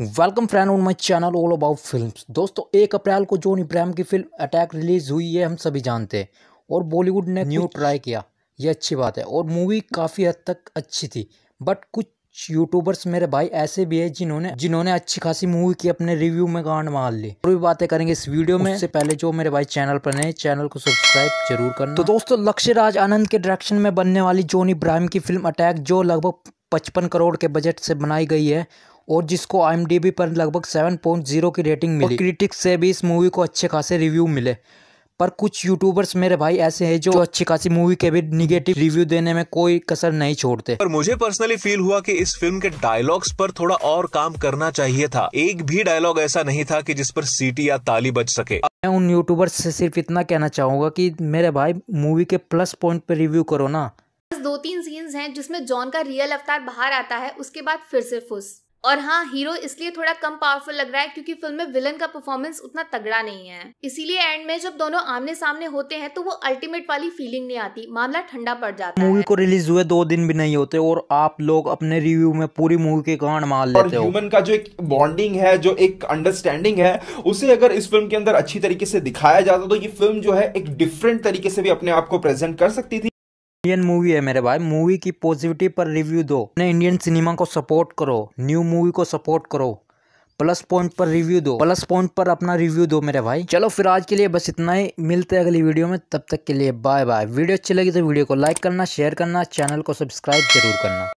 welcome friend on my channel all about films दोस्तों एक अप्रैल को जोन इब्राहिम की फिल्म अटैक रिलीज़ हुई है हम सभी जानते हैं और बॉलीवुड ने न्यू ट्राई किया ये अच्छी बात है और मूवी काफ़ी हद तक अच्छी थी बट कुछ यूट्यूबर्स मेरे भाई ऐसे भी हैं जिन्होंने जिन्होंने अच्छी खासी मूवी की अपने रिव्यू में गांड मार ली और भी बातें करेंगे इस वीडियो में इससे पहले जो मेरे भाई चैनल पर नए चैनल को सब्सक्राइब जरूर करना तो दोस्तों लक्ष्य राज आनंद के डायरेक्शन में बनने वाली जोन इब्राहिम की फिल्म अटैक जो लगभग पचपन करोड़ के बजट से बनाई गई है और जिसको आई पर लगभग सेवन पॉइंट जीरो की रेटिंग मिली क्रिटिक्स से भी इस मूवी को अच्छे खासे रिव्यू मिले पर कुछ यूट्यूबर्स मेरे भाई ऐसे हैं जो अच्छी खासी मूवी के भी निगेटिव रिव्यू देने में कोई कसर नहीं छोड़ते पर मुझे पर्सनली फील हुआ कि इस फिल्म के डायलॉग्स पर थोड़ा और काम करना चाहिए था एक भी डायलॉग ऐसा नहीं था कि जिस पर सीटी या ताली बज सके मैं उन यूट्यूबर्स से सिर्फ इतना कहना चाहूंगा की मेरे भाई मूवी के प्लस पॉइंट पर रिव्यू करो ना बस दो तीन सीन्स हैं जिसमें जॉन का रियल अवतार बाहर आता है उसके बाद फिर से फुस और हाँ हीरो इसलिए थोड़ा कम पावरफुल लग रहा है क्योंकि फिल्म में विलन का परफॉर्मेंस उतना तगड़ा नहीं है इसीलिए एंड में जब दोनों आमने सामने होते हैं तो वो अल्टीमेट वाली फीलिंग नहीं आती मामला ठंडा पड़ जाता है मूवी को रिलीज हुए दो दिन भी नहीं होते और आप लोग अपने रिव्यू में पूरी मूवी के कारण मान लेते और हो ह्यूमन का जो एक बॉन्डिंग है जो एक अंडरस्टैंडिंग है उसे अगर इस फिल्म के अंदर अच्छी तरीके से दिखाया जाता तो ये फिल्म जो है एक डिफरेंट तरीके से भी अपने आप को प्रेजेंट कर सकती थी इंडियन मूवी है मेरे भाई मूवी की पॉजिटिव पर रिव्यू दो अपने इंडियन सिनेमा को सपोर्ट करो न्यू मूवी को सपोर्ट करो प्लस पॉइंट पर रिव्यू दो प्लस पॉइंट पर अपना रिव्यू दो मेरे भाई चलो फिर आज के लिए बस इतना ही मिलते हैं अगली वीडियो में तब तक के लिए बाय बाय वीडियो अच्छी लगी तो वीडियो को लाइक करना शेयर करना चैनल को सब्सक्राइब जरूर करना